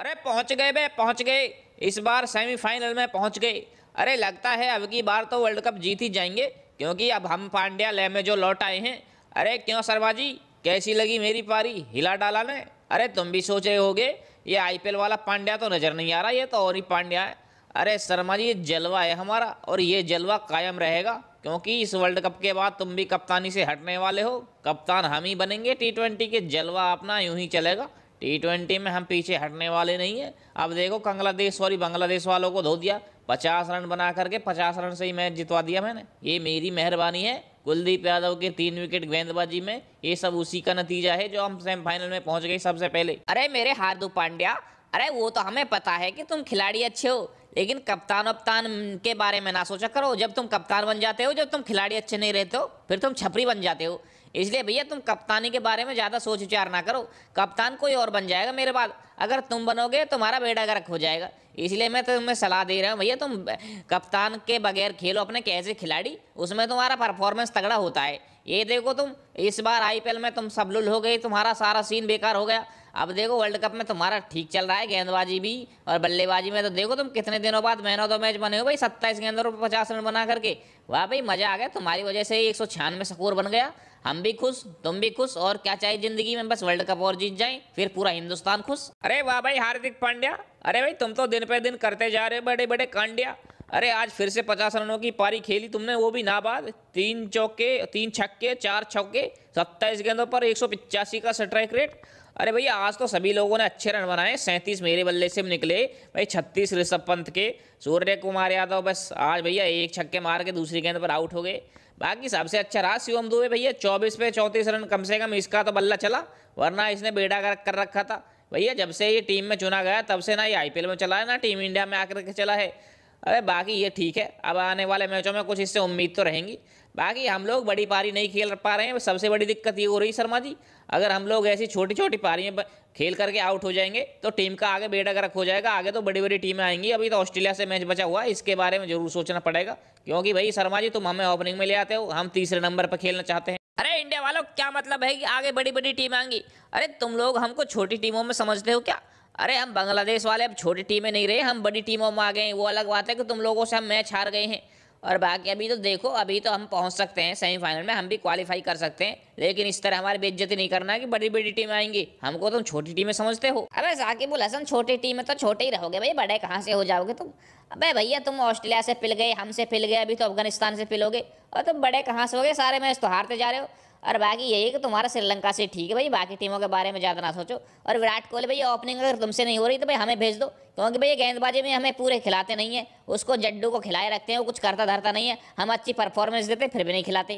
अरे पहुंच गए बे पहुंच गए इस बार सेमीफाइनल में पहुंच गए अरे लगता है अब की बार तो वर्ल्ड कप जीत ही जाएंगे क्योंकि अब हम पांड्या लय में जो लौट आए हैं अरे क्यों शर्मा जी कैसी लगी मेरी पारी हिला डाला ने अरे तुम भी सोच रहे होगे ये आईपीएल वाला पांड्या तो नज़र नहीं आ रहा ये तो और ही पांड्या है अरे शर्मा जी ये जलवा है हमारा और ये जलवा कायम रहेगा क्योंकि इस वर्ल्ड कप के बाद तुम भी कप्तानी से हटने वाले हो कप्तान हम ही बनेंगे टी ट्वेंटी के जलवा अपना यूं ही चलेगा टी ट्वेंटी में हम पीछे हटने वाले नहीं हैं अब देखो बांग्लादेश सॉरी बांग्लादेश वालों को धो दिया पचास रन बना करके पचास रन से ही मैच जितवा दिया मैंने ये मेरी मेहरबानी है कुलदीप यादव के तीन विकेट गेंदबाजी में ये सब उसी का नतीजा है जो हम सेमीफाइनल में पहुंच गए सबसे पहले अरे मेरे हार्दिक पांड्या अरे वो तो हमें पता है कि तुम खिलाड़ी अच्छे हो लेकिन कप्तान वप्तान के बारे में ना सोचा करो जब तुम कप्तान बन जाते हो जब तुम खिलाड़ी अच्छे नहीं रहते हो फिर तुम छपरी बन जाते हो इसलिए भैया तुम कप्तानी के बारे में ज़्यादा सोच विचार ना करो कप्तान कोई और बन जाएगा मेरे बाद अगर तुम बनोगे तुम्हारा बेटा गर्क हो जाएगा इसलिए मैं तुम्हें सलाह दे रहा हूँ भैया तुम कप्तान के बगैर खेलो अपने कैसे खिलाड़ी उसमें तुम्हारा परफॉर्मेंस तगड़ा होता है ये देखो तुम इस बार आईपीएल में तुम सब लुल हो गई तुम्हारा सारा सीन बेकार हो गया अब देखो वर्ल्ड कप में तुम्हारा ठीक चल रहा है गेंदबाजी भी और बल्लेबाजी में तो देखो तुम कितने दिनों बाद मैन ऑफ द मैच बने हो भाई सत्ताईस गेंदों पर पचास रन बना करके वाह भाई मजा आ गया तुम्हारी वजह से एक सौ छियानवे स्कोर बन गया हम भी खुश तुम भी खुश और क्या चाहिए जिंदगी में बस वर्ल्ड कप और जीत जाए फिर पूरा हिंदुस्तान खुश अरे वाह भाई हार्दिक पांड्या अरे भाई तुम तो दिन पे दिन करते जा रहे हो बड़े बड़े कांड्या अरे आज फिर से पचास रनों की पारी खेली तुमने वो भी नाबाद तीन चौके तीन छक्के चार छक्के सत्ताईस गेंदों पर एक सौ पिचासी का स्ट्राइक रेट अरे भैया आज तो सभी लोगों ने अच्छे रन बनाए सैंतीस मेरे बल्ले से निकले भाई छत्तीस ऋषभ पंत के सूर्य कुमार यादव बस आज भैया एक छक्के मार के दूसरी गेंद पर आउट हो गए बाकी सबसे अच्छा रहा शिवम दुबे भैया चौबीस पे चौंतीस रन कम से कम इसका तो बल्ला चला वरना इसने बेड़ा कर रखा था भैया जब से ये टीम में चुना गया तब से ना ये आईपीएल में चला है ना टीम इंडिया में आकर के चला है अरे बाकी ये ठीक है अब आने वाले मैचों में कुछ इससे उम्मीद तो रहेंगी बाकी हम लोग बड़ी पारी नहीं खेल पा रहे हैं सबसे बड़ी दिक्कत ये हो रही शर्मा जी अगर हम लोग ऐसी छोटी छोटी पारियाँ खेल करके आउट हो जाएंगे तो टीम का आगे बेटा गर्क हो जाएगा आगे तो बड़ी बड़ी टीमें आएंगी अभी तो ऑस्ट्रेलिया से मैच बचा हुआ है इसके बारे में जरूर सोचना पड़ेगा क्योंकि भाई शर्मा जी तुम हमें ओपनिंग में ले आते हो हम तीसरे नंबर पर खेलना चाहते हैं अरे इंडिया वालों क्या मतलब है कि आगे बड़ी बड़ी टीम आएंगी अरे तुम लोग हमको छोटी टीमों में समझते हो क्या अरे हम बांग्लादेश वाले अब छोटी टीमें नहीं रहे हम बड़ी टीमों में आ गए वो अलग बात है कि तुम लोगों से हम मैच हार गए हैं और बाकी अभी तो देखो अभी तो हम पहुंच सकते हैं सेमीफाइनल में हम भी क्वालिफाई कर सकते हैं लेकिन इस तरह हमारी बेइज्जती नहीं करना कि बड़ी बड़ी टीम आएंगी हमको तुम छोटी टीमें समझते हो अबे साकिबुल हसन छोटी टीम तो छोटे ही रहोगे भाई बड़े कहाँ से हो जाओगे तुम अब भैया तुम ऑस्ट्रेलिया से पिल गए हमसे पिल गए अभी तो अफगानिस्तान से पिलोगे और तुम बड़े कहाँ से हो गए सारे मैच तो हारते जा रहे हो और बाकी यही कि तुम्हारा श्रीलंका से ठीक है भाई बाकी टीमों के बारे में ज़्यादा ना सोचो और विराट कोहली भाई ओपनिंग अगर तुमसे नहीं हो रही तो भाई हमें भेज दो क्योंकि भाई गेंदबाजी में हमें पूरे खिलाते नहीं है उसको जड्डू को खिलाए रखते हैं वो कुछ करता धरता नहीं है हम अच्छी परफॉर्मेंस देते फिर भी नहीं खिलाते